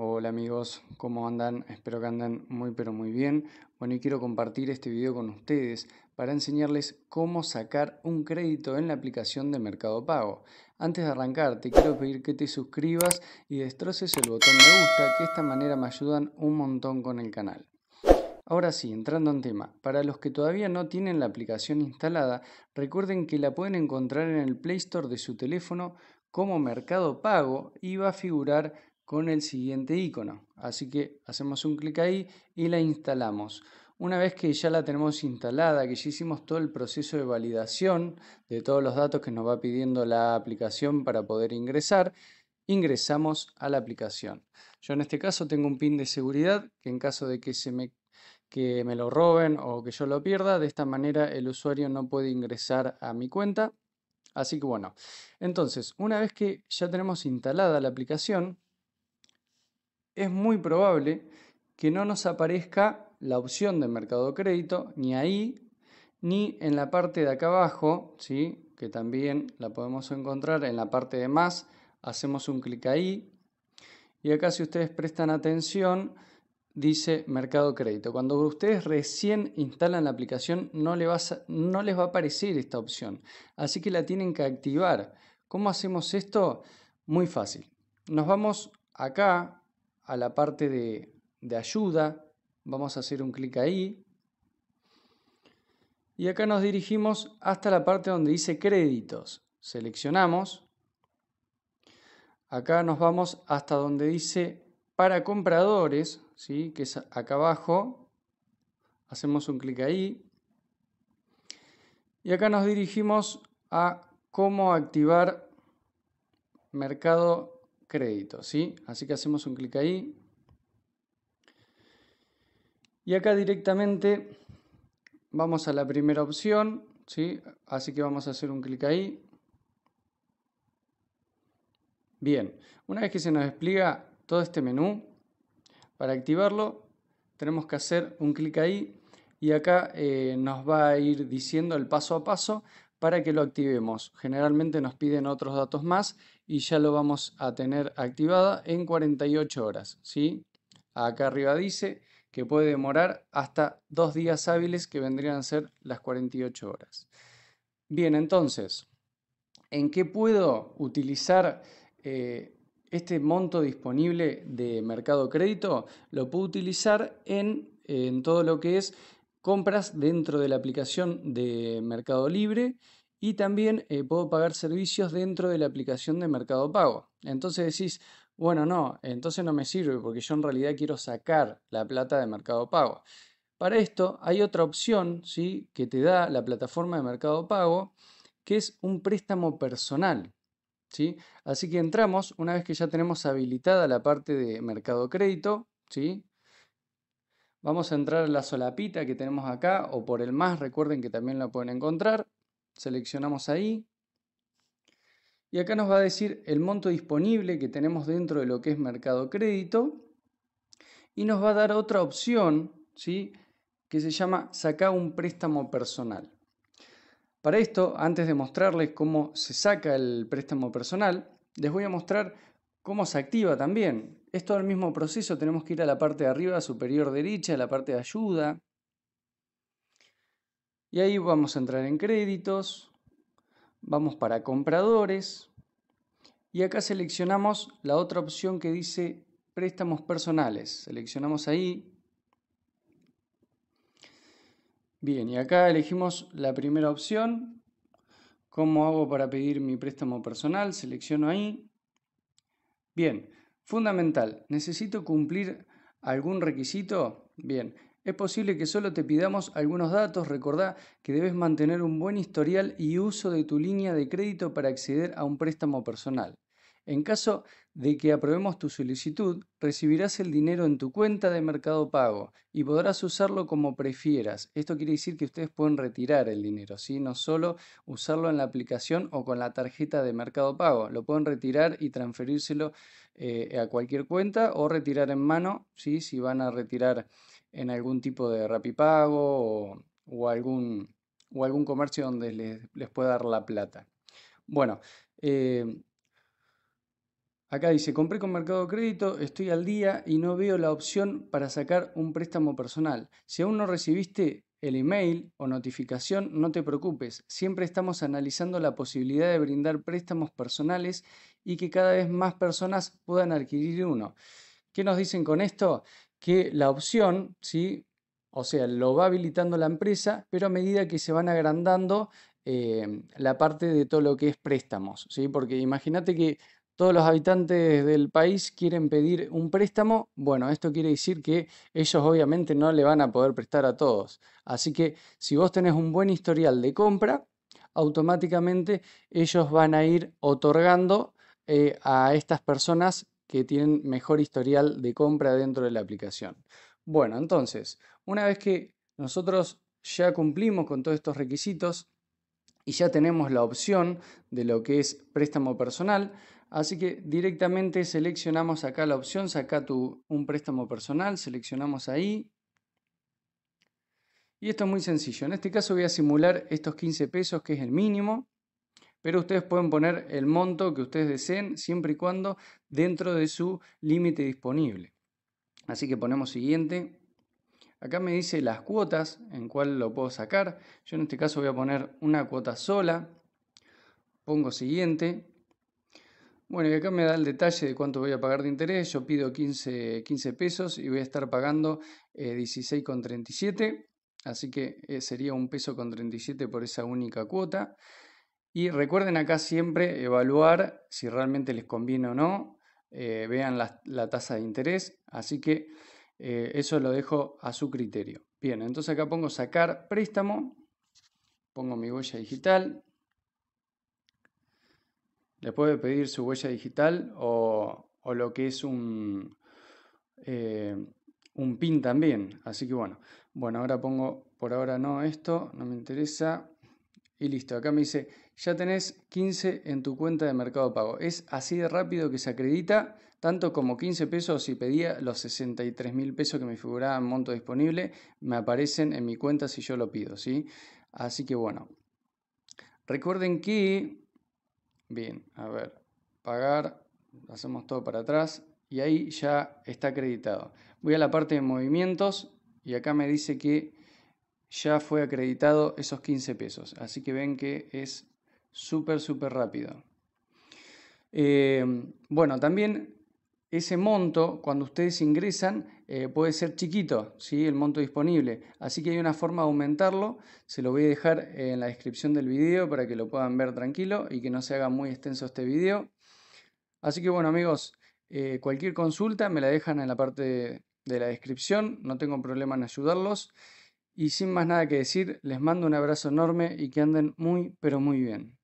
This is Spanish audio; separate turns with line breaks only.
Hola amigos, ¿cómo andan? Espero que anden muy pero muy bien. Bueno, y quiero compartir este video con ustedes para enseñarles cómo sacar un crédito en la aplicación de Mercado Pago. Antes de arrancar, te quiero pedir que te suscribas y destroces el botón me gusta, que de esta manera me ayudan un montón con el canal. Ahora sí, entrando en tema, para los que todavía no tienen la aplicación instalada, recuerden que la pueden encontrar en el Play Store de su teléfono como Mercado Pago y va a figurar con el siguiente icono. Así que hacemos un clic ahí y la instalamos. Una vez que ya la tenemos instalada, que ya hicimos todo el proceso de validación de todos los datos que nos va pidiendo la aplicación para poder ingresar, ingresamos a la aplicación. Yo en este caso tengo un pin de seguridad que en caso de que se me que me lo roben o que yo lo pierda, de esta manera el usuario no puede ingresar a mi cuenta. Así que bueno, entonces, una vez que ya tenemos instalada la aplicación, es muy probable que no nos aparezca la opción de mercado crédito ni ahí ni en la parte de acá abajo, ¿sí? que también la podemos encontrar en la parte de más, hacemos un clic ahí y acá si ustedes prestan atención dice mercado crédito. Cuando ustedes recién instalan la aplicación no, les va no les va a aparecer esta opción, así que la tienen que activar. ¿Cómo hacemos esto? Muy fácil. Nos vamos acá a la parte de, ayuda. Vamos a hacer un clic ahí. Y acá nos dirigimos hasta la parte donde dice créditos. Seleccionamos. Acá nos vamos hasta donde dice para compradores, ¿sí? que es acá abajo. Hacemos un clic ahí. Y acá nos dirigimos a cómo activar mercado crédito, ¿sí? Así que hacemos un clic ahí. Y acá directamente vamos a la primera opción, ¿sí? Así que vamos a hacer un clic ahí. Bien, una vez que se nos despliega todo este menú, para activarlo tenemos que hacer un clic ahí y acá eh, nos va a ir diciendo el paso a paso para que lo activemos. Generalmente nos piden otros datos más y ya lo vamos a tener activada en 48 horas. ¿sí? Acá arriba dice que puede demorar hasta dos días hábiles que vendrían a ser las 48 horas. Bien, entonces, ¿en qué puedo utilizar eh, este monto disponible de mercado crédito? Lo puedo utilizar en todo lo que es compras dentro de la aplicación de Mercado Libre y también eh, puedo pagar servicios dentro de la aplicación de Mercado Pago. Entonces decís, bueno, no, entonces no me sirve porque yo en realidad quiero sacar la plata de Mercado Pago. Para esto hay otra opción ¿sí? que te da la plataforma de Mercado Pago, que es un préstamo personal. ¿sí? Así que entramos, una vez que ya tenemos habilitada la parte de Mercado Crédito, ¿sí? Vamos a entrar a la solapita que tenemos acá o por el más, recuerden que también la pueden encontrar. Seleccionamos ahí. Y acá nos va a decir el monto disponible que tenemos dentro de lo que es mercado crédito. Y nos va a dar otra opción, ¿sí? Que se llama sacar un préstamo personal. Para esto, antes de mostrarles cómo se saca el préstamo personal, les voy a mostrar cómo se activa también es todo el mismo proceso, tenemos que ir a la parte de arriba superior derecha, a la parte de ayuda. Y ahí vamos a entrar en créditos, vamos para compradores y acá seleccionamos la otra opción que dice préstamos personales. Seleccionamos ahí. Bien, y acá elegimos la primera opción. ¿Cómo hago para pedir mi préstamo personal? Selecciono ahí. Bien, Fundamental, ¿necesito cumplir algún requisito? Bien, es posible que solo te pidamos algunos datos. Recordá que debes mantener un buen historial y uso de tu línea de crédito para acceder a un préstamo personal. En caso de que aprobemos tu solicitud, recibirás el dinero en tu cuenta de Mercado Pago y podrás usarlo como prefieras. Esto quiere decir que ustedes pueden retirar el dinero, no solo usarlo en la aplicación o con la tarjeta de Mercado Pago. Lo pueden retirar y transferírselo eh, a cualquier cuenta o retirar en mano ¿sí? si van a retirar en algún tipo de rapipago o, o, algún, o algún comercio donde les, pueda dar la plata. Bueno, eh, Acá dice, compré con Mercado Crédito, estoy al día y no veo la opción para sacar un préstamo personal. Si aún no recibiste el email o notificación, no te preocupes, siempre estamos analizando la posibilidad de brindar préstamos personales y que cada vez más personas puedan adquirir uno. ¿Qué nos dicen con esto? Que la opción, ¿sí? o sea, lo va habilitando la empresa, pero a medida que se van agrandando eh, la parte de todo lo que es préstamos, ¿sí? porque imagínate que todos los habitantes del país quieren pedir un préstamo, bueno, esto quiere decir que ellos obviamente no le van a poder prestar a todos. Así que si vos tenés un buen historial de compra, automáticamente ellos van a ir otorgando eh, a estas personas que tienen mejor historial de compra dentro de la aplicación. Bueno, entonces, una vez que nosotros ya cumplimos con todos estos requisitos y ya tenemos la opción de lo que es préstamo personal, Así que directamente seleccionamos acá la opción, saca tu, un préstamo personal, seleccionamos ahí. Y esto es muy sencillo. En este caso voy a simular estos 15 pesos, que es el mínimo. Pero ustedes pueden poner el monto que ustedes deseen, siempre y cuando dentro de su límite disponible. Así que ponemos siguiente. Acá me dice las cuotas en cuál lo puedo sacar. Yo en este caso voy a poner una cuota sola. Pongo siguiente. Bueno, y acá me da el detalle de cuánto voy a pagar de interés. Yo pido 15, 15 pesos y voy a estar pagando 16,37. Eh, Así que eh, sería un peso con 37 por esa única cuota. Y recuerden acá siempre evaluar si realmente les conviene o no. Eh, vean la, la, tasa de interés. Así que eso lo dejo a su criterio. Bien, entonces acá pongo sacar préstamo. Pongo mi huella digital. Le puede pedir su huella digital o, lo que es un, eh, un pin también. Así que bueno, bueno, ahora pongo por ahora no esto, no me interesa. Y listo, acá me dice, ya tenés 15 en tu cuenta de mercado pago. Es así de rápido que se acredita, tanto como 15 pesos si pedía los 63 mil pesos que me figuraban monto disponible, me aparecen en mi cuenta si yo lo pido, ¿sí? Así que bueno, recuerden que Bien, a ver, pagar, hacemos todo para atrás y ahí ya está acreditado. Voy a la parte de movimientos y acá me dice que ya fue acreditado esos 15 pesos. Así que ven que es súper, súper rápido. Eh, bueno, también ese monto, cuando ustedes ingresan, eh, puede ser chiquito, ¿sí? el monto disponible. Así que hay una forma de aumentarlo. Se lo voy a dejar en la descripción del video para que lo puedan ver tranquilo y que no se haga muy extenso este video. Así que bueno amigos, eh, cualquier consulta me la dejan en la parte de la descripción. No tengo problema en ayudarlos. Y sin más nada que decir, les mando un abrazo enorme y que anden muy, pero muy bien.